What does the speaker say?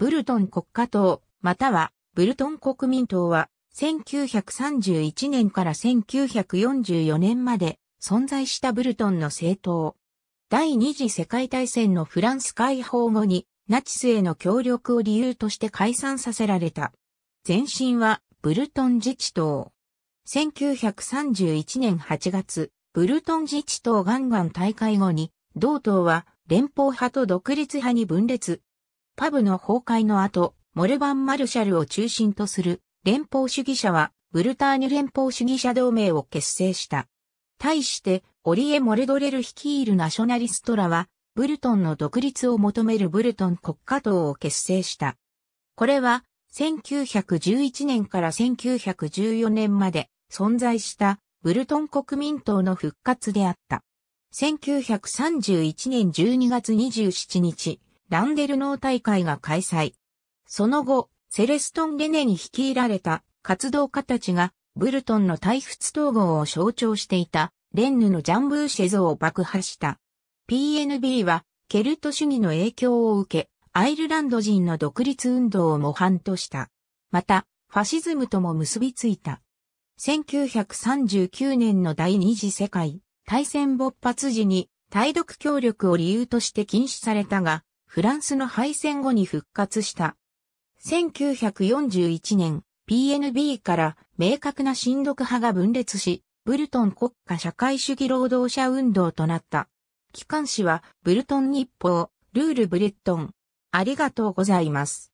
ブルトン国家党、またはブルトン国民党は、1931年から1944年まで存在したブルトンの政党。第二次世界大戦のフランス解放後にナチスへの協力を理由として解散させられた。前身はブルトン自治党。1931年8月、ブルトン自治党ガンガン大会後に、同党は連邦派と独立派に分裂、パブの崩壊の後、モルバン・マルシャルを中心とする連邦主義者はブルターニュ連邦主義者同盟を結成した。対して、オリエ・モルドレル率いるナショナリストらは、ブルトンの独立を求めるブルトン国家党を結成した。これは、1911年から1914年まで存在したブルトン国民党の復活であった。1931年12月27日、ランデルノー大会が開催。その後、セレストン・レネに率いられた活動家たちが、ブルトンの大仏統合を象徴していた、レンヌのジャンブーシェ像を爆破した。PNB は、ケルト主義の影響を受け、アイルランド人の独立運動を模範とした。また、ファシズムとも結びついた。1939年の第二次世界大戦勃発時に対独協力を理由として禁止されたが、フランスの敗戦後に復活した。1941年、PNB から明確な親独派が分裂し、ブルトン国家社会主義労働者運動となった。機関紙は、ブルトン日報、ルールブレットン。ありがとうございます。